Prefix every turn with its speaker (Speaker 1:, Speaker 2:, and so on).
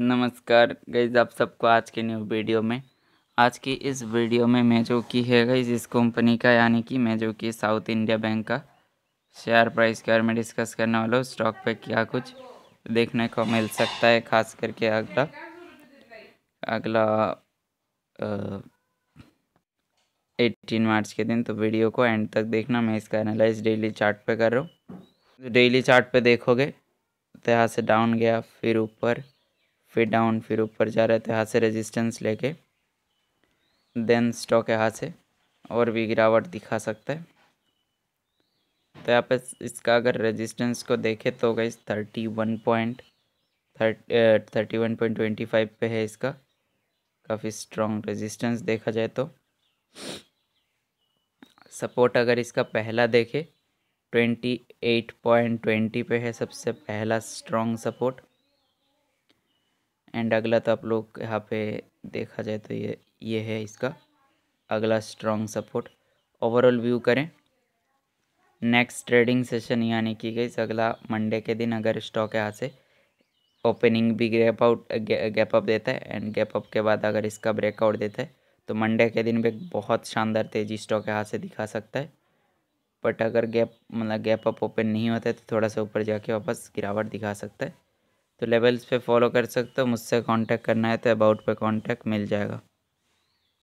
Speaker 1: नमस्कार गईज आप सबको आज के न्यू वीडियो में आज की इस वीडियो में मैं जो की है गईज इस कंपनी का यानी कि मैं जो की साउथ इंडिया बैंक का शेयर प्राइस के बारे में डिस्कस करने वाला हूँ स्टॉक पे क्या कुछ देखने को मिल सकता है खास करके अगला अगला एटीन मार्च के दिन तो वीडियो को एंड तक देखना मैं इसका एनालाइज डेली चार्ट पे कर रहा हूँ डेली चार्ट पे देखोगे तो यहाँ से डाउन गया फिर ऊपर फिर डाउन फिर ऊपर जा रहे थे हाथ से रेजिस्टेंस लेके देन स्टॉक यहाँ हाथ से और भी गिरावट दिखा सकता है तो यहाँ पे इसका अगर रेजिस्टेंस को देखें तो गई thirty one point thirty one point twenty five पे है इसका काफ़ी स्ट्रॉन्ग रेजिस्टेंस देखा जाए तो सपोर्ट अगर इसका पहला देखे ट्वेंटी एट पॉइंट ट्वेंटी पे है सबसे पहला स्ट्रॉन्ग सपोर्ट एंड अगला तो आप लोग यहाँ पे देखा जाए तो ये ये है इसका अगला स्ट्रॉन्ग सपोर्ट ओवरऑल व्यू करें नेक्स्ट ट्रेडिंग सेशन यानी कि गई अगला मंडे के दिन अगर स्टॉक यहाँ से ओपनिंग भी गैप आउट गैप अप देता है एंड गैप अप के बाद अगर इसका ब्रेकआउट देता है तो मंडे के दिन भी बहुत शानदार तेजी स्टॉक यहाँ से दिखा सकता है बट अगर गैप मतलब गैप अप ओपन नहीं होता है तो थोड़ा सा ऊपर जाके वापस गिरावट दिखा सकता है तो लेवल्स पे फॉलो कर सकते हो मुझसे कांटेक्ट करना है तो अबाउट पे कांटेक्ट मिल जाएगा